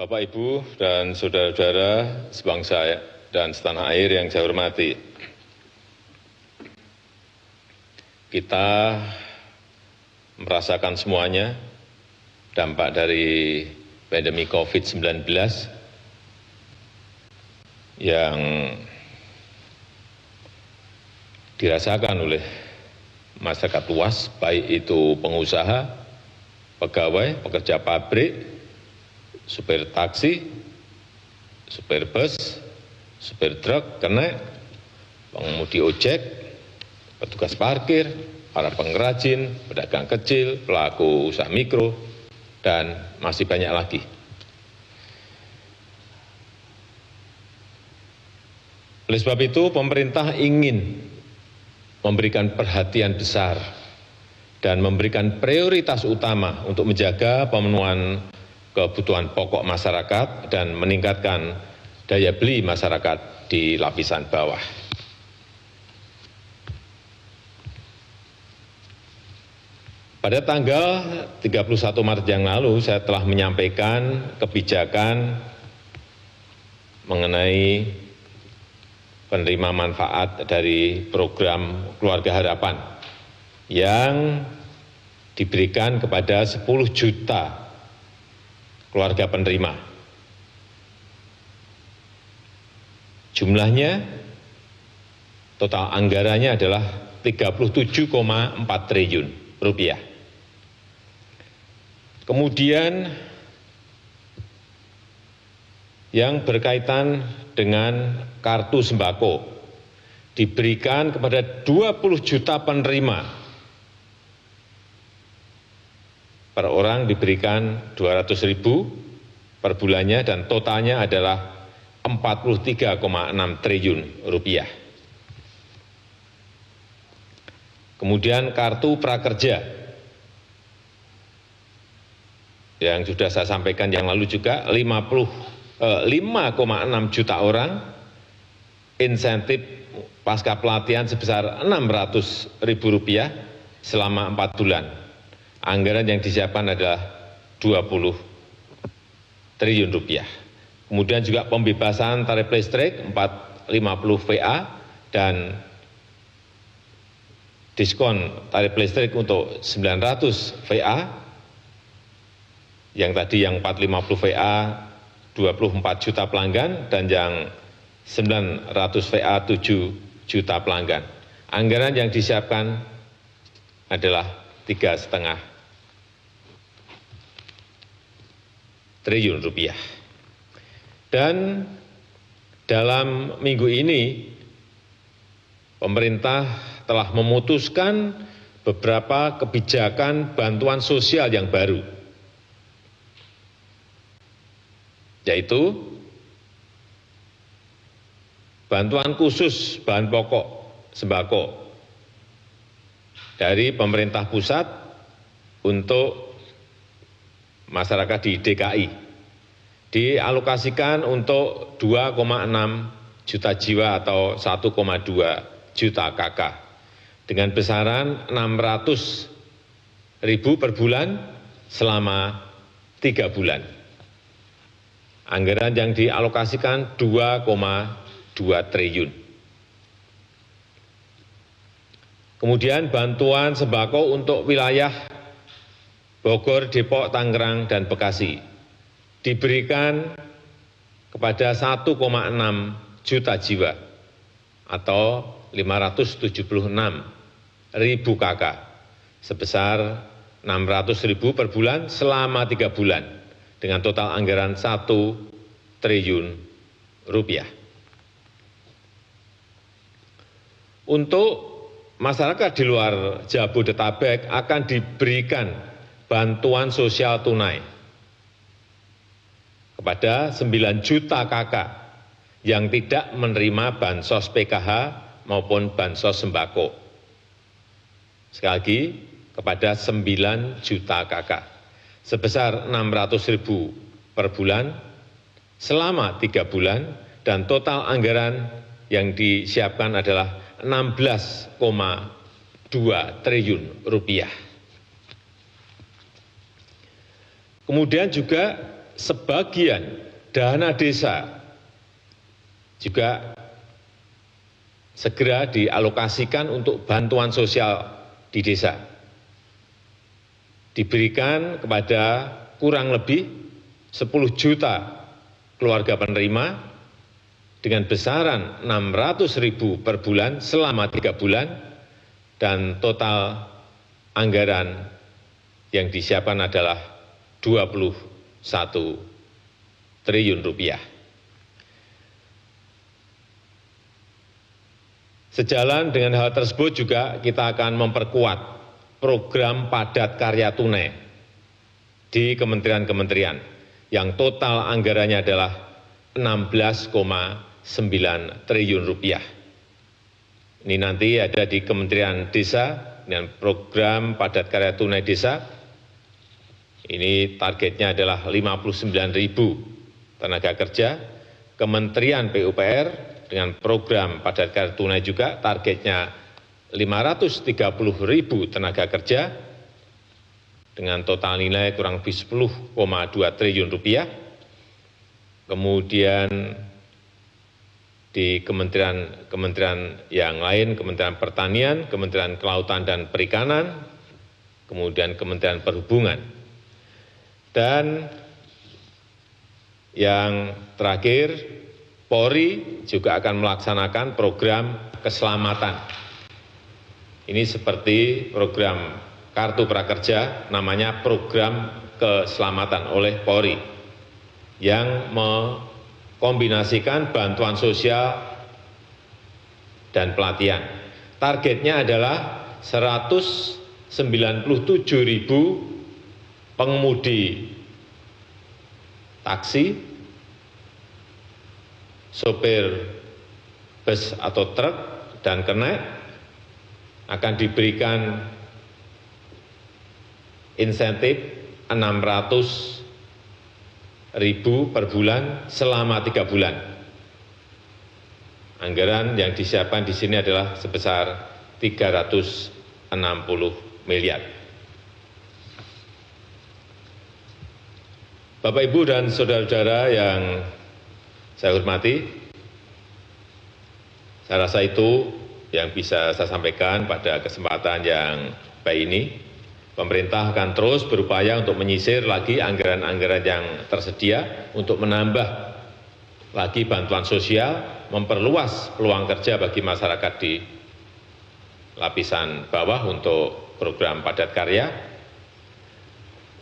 Bapak, Ibu, dan saudara-saudara sebangsa dan setanah air yang saya hormati. Kita merasakan semuanya dampak dari pandemi COVID-19 yang dirasakan oleh masyarakat luas, baik itu pengusaha, pegawai, pekerja pabrik, supir taksi, supir bus, supir truk kena, pengemudi ojek, petugas parkir, para pengrajin, pedagang kecil, pelaku usaha mikro, dan masih banyak lagi. Oleh sebab itu, pemerintah ingin memberikan perhatian besar dan memberikan prioritas utama untuk menjaga pemenuhan kebutuhan pokok masyarakat dan meningkatkan daya beli masyarakat di lapisan bawah. Pada tanggal 31 Maret yang lalu saya telah menyampaikan kebijakan mengenai penerima manfaat dari program Keluarga Harapan yang diberikan kepada 10 juta keluarga penerima. Jumlahnya, total anggarannya adalah 37,4 triliun rupiah. Kemudian yang berkaitan dengan kartu sembako diberikan kepada 20 juta penerima per orang diberikan 200 ribu per bulannya dan totalnya adalah 43,6 triliun rupiah. Kemudian kartu prakerja yang sudah saya sampaikan yang lalu juga 50 eh, 5,6 juta orang insentif pasca pelatihan sebesar 600 ribu rupiah selama 4 bulan anggaran yang disiapkan adalah 20 triliun rupiah. Kemudian juga pembebasan tarif listrik 450 VA dan diskon tarif listrik untuk 900 VA, yang tadi yang 450 VA 24 juta pelanggan dan yang 900 VA 7 juta pelanggan. Anggaran yang disiapkan adalah tiga setengah triliun rupiah. Dan dalam minggu ini pemerintah telah memutuskan beberapa kebijakan bantuan sosial yang baru, yaitu bantuan khusus bahan pokok sembako dari pemerintah pusat untuk masyarakat di DKI dialokasikan untuk 2,6 juta jiwa atau 1,2 juta KK dengan besaran 600 ribu per bulan selama tiga bulan. Anggaran yang dialokasikan 2,2 triliun. Kemudian bantuan sembako untuk wilayah bogor depok tangerang dan bekasi diberikan kepada 1,6 juta jiwa atau 576 ribu kakak sebesar 600 ribu per bulan selama tiga bulan dengan total anggaran 1 triliun rupiah. Untuk masyarakat di luar Jabodetabek akan diberikan bantuan sosial tunai kepada 9 juta kakak yang tidak menerima bansos PKH maupun bansos sembako. Sekali lagi, kepada 9 juta kakak sebesar 600 ribu per bulan selama tiga bulan dan total anggaran yang disiapkan adalah 16,2 triliun rupiah. Kemudian juga sebagian dana desa juga segera dialokasikan untuk bantuan sosial di desa. Diberikan kepada kurang lebih 10 juta keluarga penerima dengan besaran 600 ribu per bulan selama tiga bulan dan total anggaran yang disiapkan adalah 21 triliun rupiah. Sejalan dengan hal tersebut juga kita akan memperkuat program padat karya tunai di kementerian-kementerian yang total anggarannya adalah 16,9 triliun rupiah. Ini nanti ada di Kementerian Desa dengan program padat karya tunai desa ini targetnya adalah 59 ribu tenaga kerja, Kementerian PUPR dengan program padat karya tunai juga targetnya 530 ribu tenaga kerja dengan total nilai kurang lebih 10,2 triliun rupiah. Kemudian di kementerian-kementerian yang lain, Kementerian Pertanian, Kementerian Kelautan dan Perikanan, kemudian Kementerian Perhubungan dan yang terakhir polri juga akan melaksanakan program keselamatan ini seperti program kartu prakerja namanya program keselamatan oleh polri yang mengkombinasikan bantuan sosial dan pelatihan. Targetnya adalah 197 ribu pengemudi taksi, sopir bus atau truk dan kernet akan diberikan insentif rp ribu per bulan selama tiga bulan. Anggaran yang disiapkan di sini adalah sebesar 360 miliar. Bapak Ibu dan saudara-saudara yang saya hormati, saya rasa itu yang bisa saya sampaikan pada kesempatan yang baik ini. Pemerintah akan terus berupaya untuk menyisir lagi anggaran-anggaran yang tersedia untuk menambah lagi bantuan sosial, memperluas peluang kerja bagi masyarakat di lapisan bawah untuk program padat karya,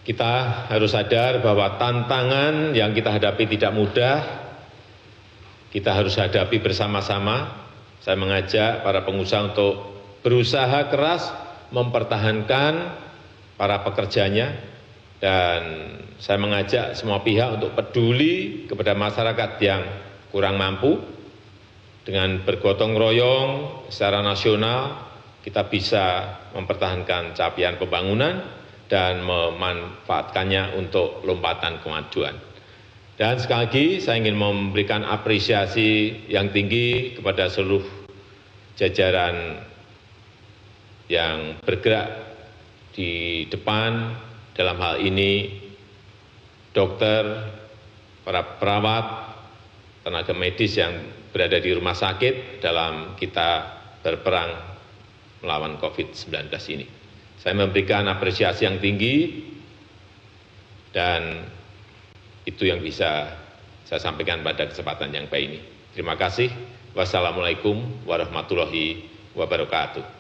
kita harus sadar bahwa tantangan yang kita hadapi tidak mudah, kita harus hadapi bersama-sama. Saya mengajak para pengusaha untuk berusaha keras mempertahankan para pekerjanya dan saya mengajak semua pihak untuk peduli kepada masyarakat yang kurang mampu dengan bergotong royong secara nasional kita bisa mempertahankan capaian pembangunan dan memanfaatkannya untuk lompatan kemajuan. Dan sekali lagi saya ingin memberikan apresiasi yang tinggi kepada seluruh jajaran yang bergerak di depan dalam hal ini dokter, para perawat, tenaga medis yang berada di rumah sakit dalam kita berperang melawan COVID-19 ini saya memberikan apresiasi yang tinggi dan itu yang bisa saya sampaikan pada kesempatan yang baik ini. Terima kasih. Wassalamualaikum warahmatullahi wabarakatuh.